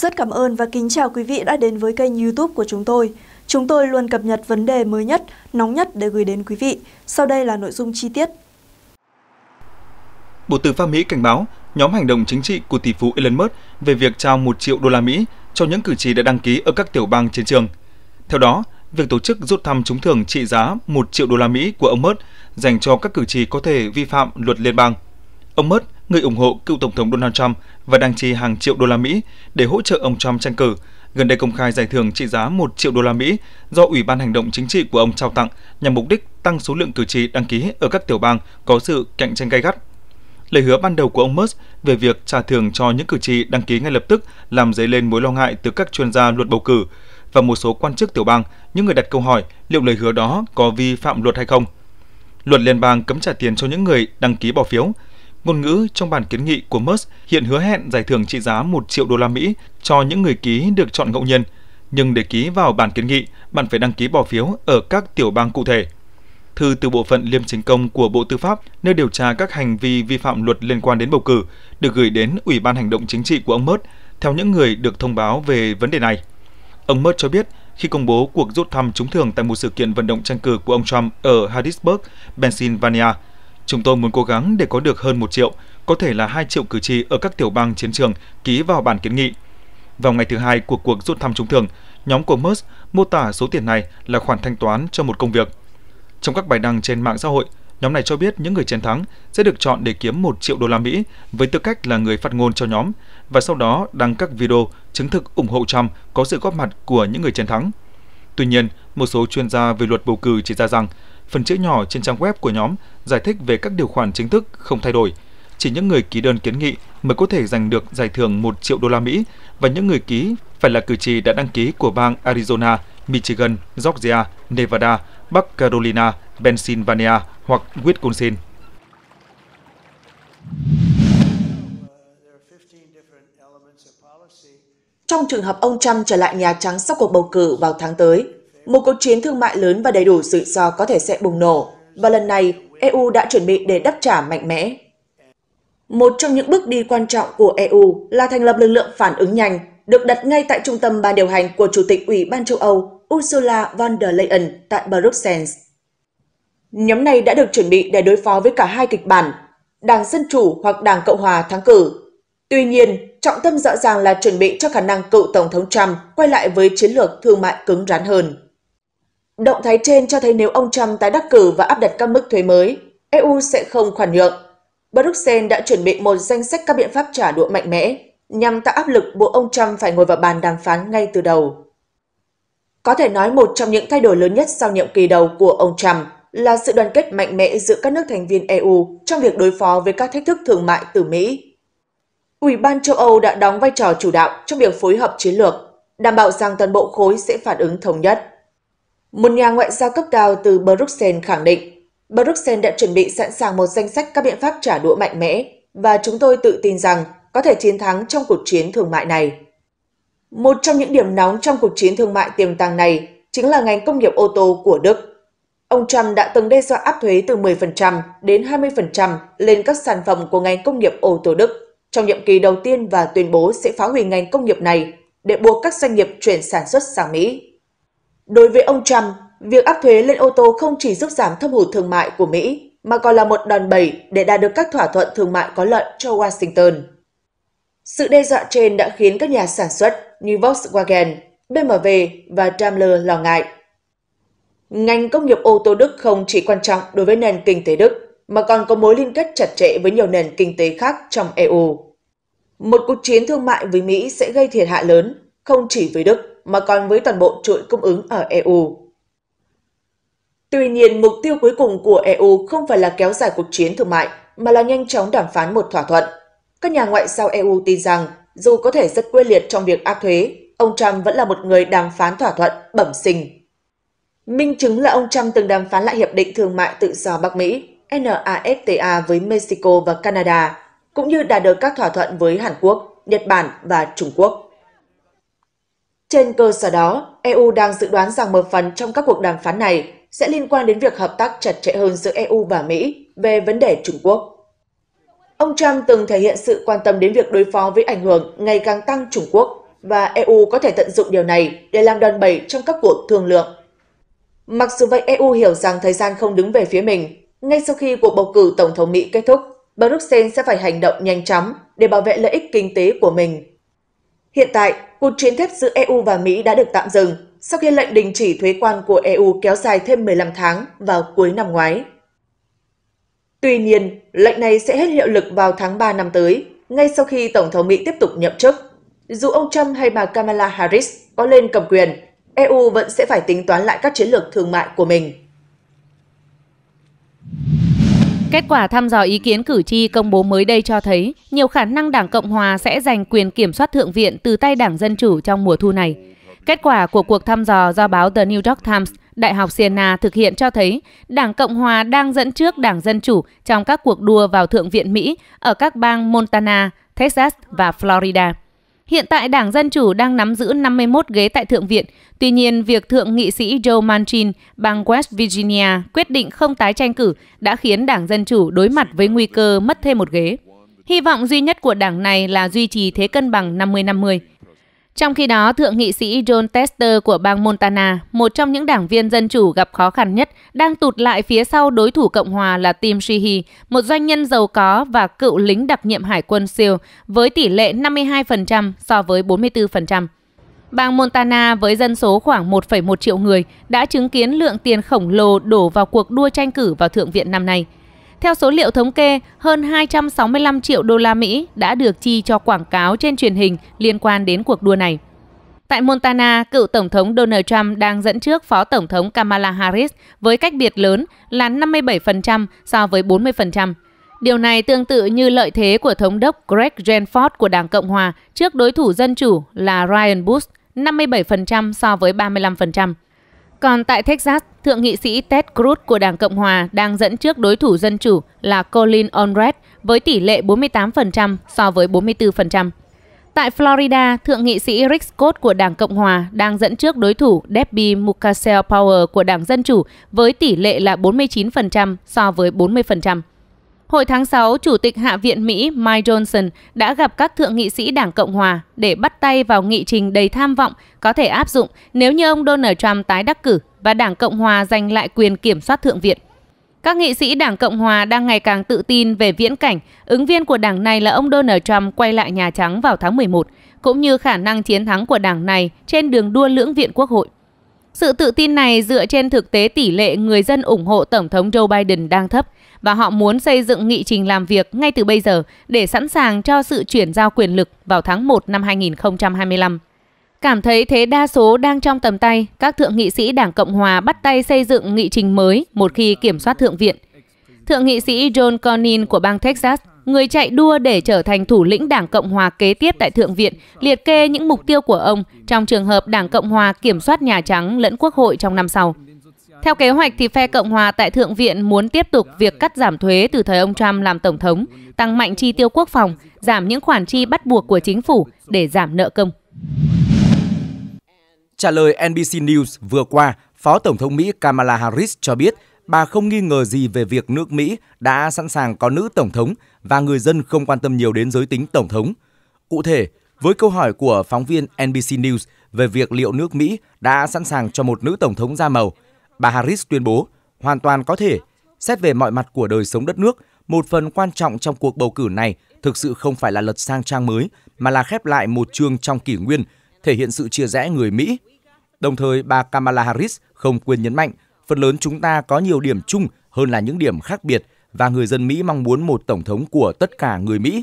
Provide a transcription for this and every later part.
Rất cảm ơn và kính chào quý vị đã đến với kênh youtube của chúng tôi. Chúng tôi luôn cập nhật vấn đề mới nhất, nóng nhất để gửi đến quý vị. Sau đây là nội dung chi tiết. Bộ Tư pháp Mỹ cảnh báo nhóm hành động chính trị của tỷ phú Elon Musk về việc trao 1 triệu đô la Mỹ cho những cử tri đã đăng ký ở các tiểu bang chiến trường. Theo đó, việc tổ chức rút thăm trúng thưởng trị giá 1 triệu đô la Mỹ của ông Musk dành cho các cử tri có thể vi phạm luật liên bang. Ông Musk người ủng hộ cựu Tổng thống Donald Trump và đăng chi hàng triệu đô la Mỹ để hỗ trợ ông Trump tranh cử, gần đây công khai giải thưởng trị giá 1 triệu đô la Mỹ do Ủy ban Hành động Chính trị của ông trao tặng nhằm mục đích tăng số lượng cử tri đăng ký ở các tiểu bang có sự cạnh tranh gay gắt. Lời hứa ban đầu của ông Musk về việc trả thưởng cho những cử tri đăng ký ngay lập tức làm dấy lên mối lo ngại từ các chuyên gia luật bầu cử và một số quan chức tiểu bang, những người đặt câu hỏi liệu lời hứa đó có vi phạm luật hay không. Luật liên bang cấm trả tiền cho những người đăng ký bỏ phiếu, ngôn ngữ trong bản kiến nghị của Musk hiện hứa hẹn giải thưởng trị giá 1 triệu đô la Mỹ cho những người ký được chọn ngẫu nhiên. Nhưng để ký vào bản kiến nghị, bạn phải đăng ký bỏ phiếu ở các tiểu bang cụ thể. Thư từ bộ phận liêm chính công của Bộ Tư pháp nơi điều tra các hành vi vi phạm luật liên quan đến bầu cử được gửi đến Ủy ban Hành động Chính trị của ông Musk theo những người được thông báo về vấn đề này. Ông Musk cho biết khi công bố cuộc rút thăm trúng thưởng tại một sự kiện vận động tranh cử của ông Trump ở Harrisburg, Pennsylvania – Chúng tôi muốn cố gắng để có được hơn 1 triệu, có thể là 2 triệu cử tri ở các tiểu bang chiến trường ký vào bản kiến nghị. Vào ngày thứ hai của cuộc rút thăm trúng thưởng, nhóm của Musk mô tả số tiền này là khoản thanh toán cho một công việc. Trong các bài đăng trên mạng xã hội, nhóm này cho biết những người chiến thắng sẽ được chọn để kiếm 1 triệu đô la Mỹ với tư cách là người phát ngôn cho nhóm và sau đó đăng các video chứng thực ủng hộ Trump có sự góp mặt của những người chiến thắng. Tuy nhiên, một số chuyên gia về luật bầu cử chỉ ra rằng phần chữ nhỏ trên trang web của nhóm giải thích về các điều khoản chính thức không thay đổi. Chỉ những người ký đơn kiến nghị mới có thể giành được giải thưởng 1 triệu đô la Mỹ và những người ký phải là cử tri đã đăng ký của bang Arizona, Michigan, Georgia, Nevada, Bắc Carolina, Pennsylvania hoặc Wisconsin. Trong trường hợp ông Trump trở lại Nhà Trắng sau cuộc bầu cử vào tháng tới, một cuộc chiến thương mại lớn và đầy đủ rủi do có thể sẽ bùng nổ, và lần này EU đã chuẩn bị để đáp trả mạnh mẽ. Một trong những bước đi quan trọng của EU là thành lập lực lượng phản ứng nhanh, được đặt ngay tại trung tâm ban điều hành của Chủ tịch Ủy ban châu Âu Ursula von der Leyen tại Bruxelles. Nhóm này đã được chuẩn bị để đối phó với cả hai kịch bản, Đảng Dân Chủ hoặc Đảng Cộng Hòa thắng cử. Tuy nhiên, trọng tâm rõ ràng là chuẩn bị cho khả năng cựu Tổng thống Trump quay lại với chiến lược thương mại cứng rắn hơn. Động thái trên cho thấy nếu ông Trump tái đắc cử và áp đặt các mức thuế mới, EU sẽ không khoản nhượng. Bruxelles đã chuẩn bị một danh sách các biện pháp trả đũa mạnh mẽ nhằm tạo áp lực buộc ông Trump phải ngồi vào bàn đàm phán ngay từ đầu. Có thể nói một trong những thay đổi lớn nhất sau nhiệm kỳ đầu của ông Trump là sự đoàn kết mạnh mẽ giữa các nước thành viên EU trong việc đối phó với các thách thức thương mại từ Mỹ. Ủy ban châu Âu đã đóng vai trò chủ đạo trong việc phối hợp chiến lược, đảm bảo rằng toàn bộ khối sẽ phản ứng thống nhất. Một nhà ngoại giao cấp cao từ Bruxelles khẳng định, Bruxelles đã chuẩn bị sẵn sàng một danh sách các biện pháp trả đũa mạnh mẽ và chúng tôi tự tin rằng có thể chiến thắng trong cuộc chiến thương mại này. Một trong những điểm nóng trong cuộc chiến thương mại tiềm tàng này chính là ngành công nghiệp ô tô của Đức. Ông Trump đã từng đe dọa áp thuế từ 10% đến 20% lên các sản phẩm của ngành công nghiệp ô tô Đức trong nhiệm kỳ đầu tiên và tuyên bố sẽ phá hủy ngành công nghiệp này để buộc các doanh nghiệp chuyển sản xuất sang Mỹ. Đối với ông Trump, việc áp thuế lên ô tô không chỉ giúp giảm thâm hụt thương mại của Mỹ, mà còn là một đòn bẩy để đạt được các thỏa thuận thương mại có lợi cho Washington. Sự đe dọa trên đã khiến các nhà sản xuất như Volkswagen, BMW và Daimler lo ngại. Ngành công nghiệp ô tô Đức không chỉ quan trọng đối với nền kinh tế Đức, mà còn có mối liên kết chặt chẽ với nhiều nền kinh tế khác trong EU. Một cuộc chiến thương mại với Mỹ sẽ gây thiệt hại lớn, không chỉ với Đức mà còn với toàn bộ chuỗi cung ứng ở EU. Tuy nhiên, mục tiêu cuối cùng của EU không phải là kéo dài cuộc chiến thương mại, mà là nhanh chóng đàm phán một thỏa thuận. Các nhà ngoại giao EU tin rằng, dù có thể rất quyết liệt trong việc áp thuế, ông Trump vẫn là một người đàm phán thỏa thuận bẩm sinh. Minh chứng là ông Trump từng đàm phán lại Hiệp định Thương mại Tự do Bắc Mỹ NAFTA với Mexico và Canada, cũng như đạt được các thỏa thuận với Hàn Quốc, Nhật Bản và Trung Quốc. Trên cơ sở đó, EU đang dự đoán rằng một phần trong các cuộc đàm phán này sẽ liên quan đến việc hợp tác chặt chẽ hơn giữa EU và Mỹ về vấn đề Trung Quốc. Ông Trump từng thể hiện sự quan tâm đến việc đối phó với ảnh hưởng ngày càng tăng Trung Quốc và EU có thể tận dụng điều này để làm đòn bẩy trong các cuộc thương lượng. Mặc dù vậy, EU hiểu rằng thời gian không đứng về phía mình. Ngay sau khi cuộc bầu cử Tổng thống Mỹ kết thúc, Bruxelles sẽ phải hành động nhanh chóng để bảo vệ lợi ích kinh tế của mình Hiện tại, cuộc chiến thép giữa EU và Mỹ đã được tạm dừng sau khi lệnh đình chỉ thuế quan của EU kéo dài thêm 15 tháng vào cuối năm ngoái. Tuy nhiên, lệnh này sẽ hết hiệu lực vào tháng 3 năm tới, ngay sau khi Tổng thống Mỹ tiếp tục nhậm chức. Dù ông Trump hay bà Kamala Harris có lên cầm quyền, EU vẫn sẽ phải tính toán lại các chiến lược thương mại của mình. Kết quả thăm dò ý kiến cử tri công bố mới đây cho thấy nhiều khả năng Đảng Cộng Hòa sẽ giành quyền kiểm soát Thượng viện từ tay Đảng Dân Chủ trong mùa thu này. Kết quả của cuộc thăm dò do báo The New York Times, Đại học Siena thực hiện cho thấy Đảng Cộng Hòa đang dẫn trước Đảng Dân Chủ trong các cuộc đua vào Thượng viện Mỹ ở các bang Montana, Texas và Florida. Hiện tại Đảng Dân Chủ đang nắm giữ 51 ghế tại Thượng viện. Tuy nhiên, việc Thượng nghị sĩ Joe Manchin, bang West Virginia, quyết định không tái tranh cử đã khiến Đảng Dân Chủ đối mặt với nguy cơ mất thêm một ghế. Hy vọng duy nhất của đảng này là duy trì thế cân bằng 50-50. Trong khi đó, Thượng nghị sĩ John Tester của bang Montana, một trong những đảng viên dân chủ gặp khó khăn nhất, đang tụt lại phía sau đối thủ Cộng hòa là Tim Sheehy, một doanh nhân giàu có và cựu lính đặc nhiệm hải quân siêu với tỷ lệ 52% so với 44%. Bang Montana với dân số khoảng 1,1 triệu người đã chứng kiến lượng tiền khổng lồ đổ vào cuộc đua tranh cử vào Thượng viện năm nay – theo số liệu thống kê, hơn 265 triệu đô la Mỹ đã được chi cho quảng cáo trên truyền hình liên quan đến cuộc đua này. Tại Montana, cựu Tổng thống Donald Trump đang dẫn trước Phó Tổng thống Kamala Harris với cách biệt lớn là 57% so với 40%. Điều này tương tự như lợi thế của Thống đốc Greg Jenford của Đảng Cộng Hòa trước đối thủ Dân Chủ là Ryan Bush 57% so với 35%. Còn tại Texas, Thượng nghị sĩ Ted Cruz của Đảng Cộng Hòa đang dẫn trước đối thủ Dân Chủ là Colin Onred với tỷ lệ 48% so với 44%. Tại Florida, Thượng nghị sĩ Rick Scott của Đảng Cộng Hòa đang dẫn trước đối thủ Debbie Mukasey Power của Đảng Dân Chủ với tỷ lệ là 49% so với 40%. Hồi tháng 6, Chủ tịch Hạ viện Mỹ Mike Johnson đã gặp các thượng nghị sĩ Đảng Cộng Hòa để bắt tay vào nghị trình đầy tham vọng có thể áp dụng nếu như ông Donald Trump tái đắc cử và Đảng Cộng Hòa giành lại quyền kiểm soát Thượng viện. Các nghị sĩ Đảng Cộng Hòa đang ngày càng tự tin về viễn cảnh ứng viên của đảng này là ông Donald Trump quay lại Nhà Trắng vào tháng 11, cũng như khả năng chiến thắng của đảng này trên đường đua lưỡng viện quốc hội. Sự tự tin này dựa trên thực tế tỷ lệ người dân ủng hộ Tổng thống Joe Biden đang thấp, và họ muốn xây dựng nghị trình làm việc ngay từ bây giờ để sẵn sàng cho sự chuyển giao quyền lực vào tháng 1 năm 2025. Cảm thấy thế đa số đang trong tầm tay, các thượng nghị sĩ Đảng Cộng Hòa bắt tay xây dựng nghị trình mới một khi kiểm soát Thượng viện. Thượng nghị sĩ John Cornyn của bang Texas, người chạy đua để trở thành thủ lĩnh Đảng Cộng Hòa kế tiếp tại Thượng viện, liệt kê những mục tiêu của ông trong trường hợp Đảng Cộng Hòa kiểm soát Nhà Trắng lẫn Quốc hội trong năm sau. Theo kế hoạch thì phe Cộng hòa tại Thượng viện muốn tiếp tục việc cắt giảm thuế từ thời ông Trump làm tổng thống, tăng mạnh chi tiêu quốc phòng, giảm những khoản chi bắt buộc của chính phủ để giảm nợ công. Trả lời NBC News vừa qua, Phó Tổng thống Mỹ Kamala Harris cho biết bà không nghi ngờ gì về việc nước Mỹ đã sẵn sàng có nữ tổng thống và người dân không quan tâm nhiều đến giới tính tổng thống. Cụ thể, với câu hỏi của phóng viên NBC News về việc liệu nước Mỹ đã sẵn sàng cho một nữ tổng thống da màu, Bà Harris tuyên bố hoàn toàn có thể, xét về mọi mặt của đời sống đất nước, một phần quan trọng trong cuộc bầu cử này thực sự không phải là lật sang trang mới mà là khép lại một chương trong kỷ nguyên, thể hiện sự chia rẽ người Mỹ. Đồng thời, bà Kamala Harris không quên nhấn mạnh, phần lớn chúng ta có nhiều điểm chung hơn là những điểm khác biệt và người dân Mỹ mong muốn một tổng thống của tất cả người Mỹ.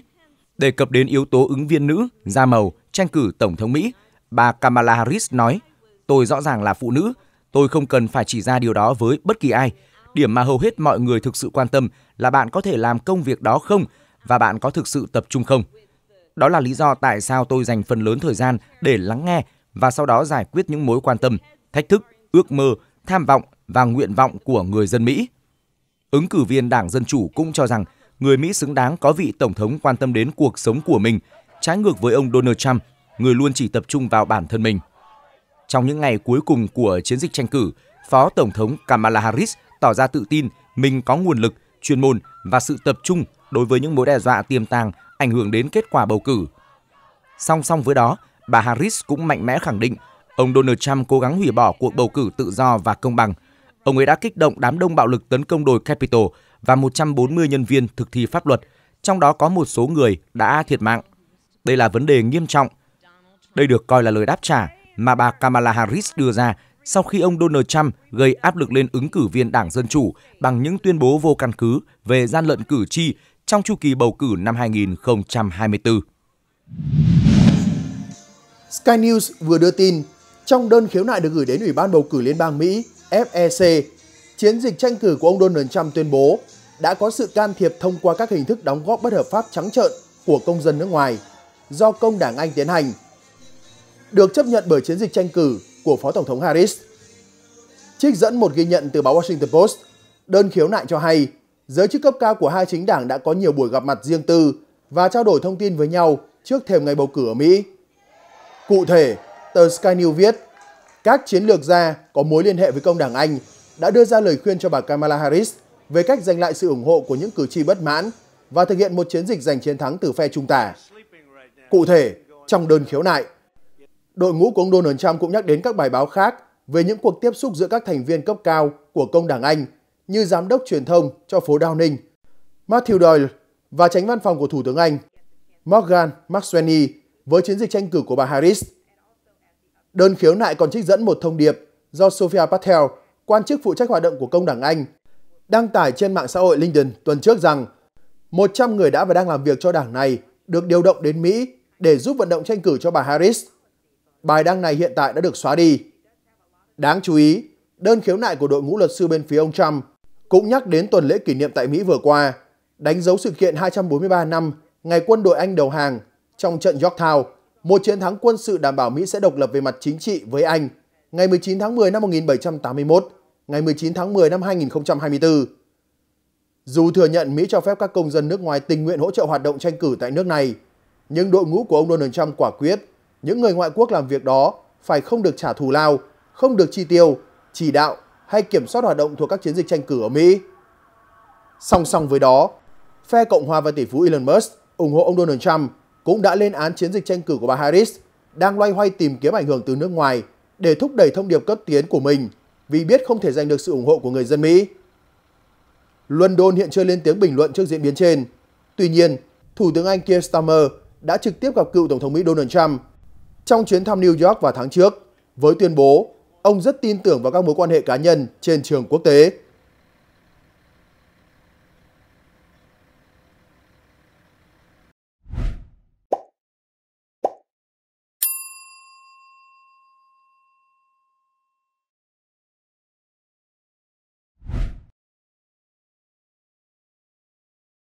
Đề cập đến yếu tố ứng viên nữ, da màu, tranh cử tổng thống Mỹ, bà Kamala Harris nói, tôi rõ ràng là phụ nữ Tôi không cần phải chỉ ra điều đó với bất kỳ ai. Điểm mà hầu hết mọi người thực sự quan tâm là bạn có thể làm công việc đó không và bạn có thực sự tập trung không. Đó là lý do tại sao tôi dành phần lớn thời gian để lắng nghe và sau đó giải quyết những mối quan tâm, thách thức, ước mơ, tham vọng và nguyện vọng của người dân Mỹ. Ứng cử viên Đảng Dân Chủ cũng cho rằng người Mỹ xứng đáng có vị Tổng thống quan tâm đến cuộc sống của mình, trái ngược với ông Donald Trump, người luôn chỉ tập trung vào bản thân mình. Trong những ngày cuối cùng của chiến dịch tranh cử, Phó Tổng thống Kamala Harris tỏ ra tự tin mình có nguồn lực, chuyên môn và sự tập trung đối với những mối đe dọa tiềm tàng ảnh hưởng đến kết quả bầu cử. Song song với đó, bà Harris cũng mạnh mẽ khẳng định ông Donald Trump cố gắng hủy bỏ cuộc bầu cử tự do và công bằng. Ông ấy đã kích động đám đông bạo lực tấn công đồi Capitol và 140 nhân viên thực thi pháp luật, trong đó có một số người đã thiệt mạng. Đây là vấn đề nghiêm trọng. Đây được coi là lời đáp trả mà bà Kamala Harris đưa ra sau khi ông Donald Trump gây áp lực lên ứng cử viên Đảng Dân Chủ bằng những tuyên bố vô căn cứ về gian lận cử tri trong chu kỳ bầu cử năm 2024. Sky News vừa đưa tin, trong đơn khiếu nại được gửi đến Ủy ban Bầu cử Liên bang Mỹ FEC, chiến dịch tranh cử của ông Donald Trump tuyên bố đã có sự can thiệp thông qua các hình thức đóng góp bất hợp pháp trắng trợn của công dân nước ngoài do công đảng Anh tiến hành – được chấp nhận bởi chiến dịch tranh cử của Phó Tổng thống Harris. Trích dẫn một ghi nhận từ báo Washington Post, đơn khiếu nại cho hay giới chức cấp cao của hai chính đảng đã có nhiều buổi gặp mặt riêng tư và trao đổi thông tin với nhau trước thềm ngày bầu cử ở Mỹ. Cụ thể, tờ Sky News viết, các chiến lược gia có mối liên hệ với công đảng Anh đã đưa ra lời khuyên cho bà Kamala Harris về cách giành lại sự ủng hộ của những cử tri bất mãn và thực hiện một chiến dịch giành chiến thắng từ phe trung tả. Cụ thể, trong đơn khiếu nại, Đội ngũ của ông Donald Trump cũng nhắc đến các bài báo khác về những cuộc tiếp xúc giữa các thành viên cấp cao của công đảng Anh như giám đốc truyền thông cho phố Downing, Matthew Doyle và tránh văn phòng của Thủ tướng Anh, Morgan McSweeney với chiến dịch tranh cử của bà Harris. Đơn khiếu nại còn trích dẫn một thông điệp do Sophia Patel, quan chức phụ trách hoạt động của công đảng Anh, đăng tải trên mạng xã hội LinkedIn tuần trước rằng 100 người đã và đang làm việc cho đảng này được điều động đến Mỹ để giúp vận động tranh cử cho bà Harris bài đăng này hiện tại đã được xóa đi. Đáng chú ý, đơn khiếu nại của đội ngũ luật sư bên phía ông Trump cũng nhắc đến tuần lễ kỷ niệm tại Mỹ vừa qua, đánh dấu sự kiện 243 năm ngày quân đội Anh đầu hàng trong trận Yorktown, một chiến thắng quân sự đảm bảo Mỹ sẽ độc lập về mặt chính trị với Anh ngày 19 tháng 10 năm 1781, ngày 19 tháng 10 năm 2024. Dù thừa nhận Mỹ cho phép các công dân nước ngoài tình nguyện hỗ trợ hoạt động tranh cử tại nước này, nhưng đội ngũ của ông Donald Trump quả quyết những người ngoại quốc làm việc đó phải không được trả thù lao, không được chi tiêu, chỉ đạo hay kiểm soát hoạt động thuộc các chiến dịch tranh cử ở Mỹ. Song song với đó, phe Cộng hòa và tỷ phú Elon Musk ủng hộ ông Donald Trump cũng đã lên án chiến dịch tranh cử của bà Harris đang loay hoay tìm kiếm ảnh hưởng từ nước ngoài để thúc đẩy thông điệp cấp tiến của mình vì biết không thể giành được sự ủng hộ của người dân Mỹ. London hiện chưa lên tiếng bình luận trước diễn biến trên. Tuy nhiên, Thủ tướng Anh Keir Starmer đã trực tiếp gặp cựu Tổng thống Mỹ Donald Trump trong chuyến thăm New York vào tháng trước với tuyên bố ông rất tin tưởng vào các mối quan hệ cá nhân trên trường quốc tế.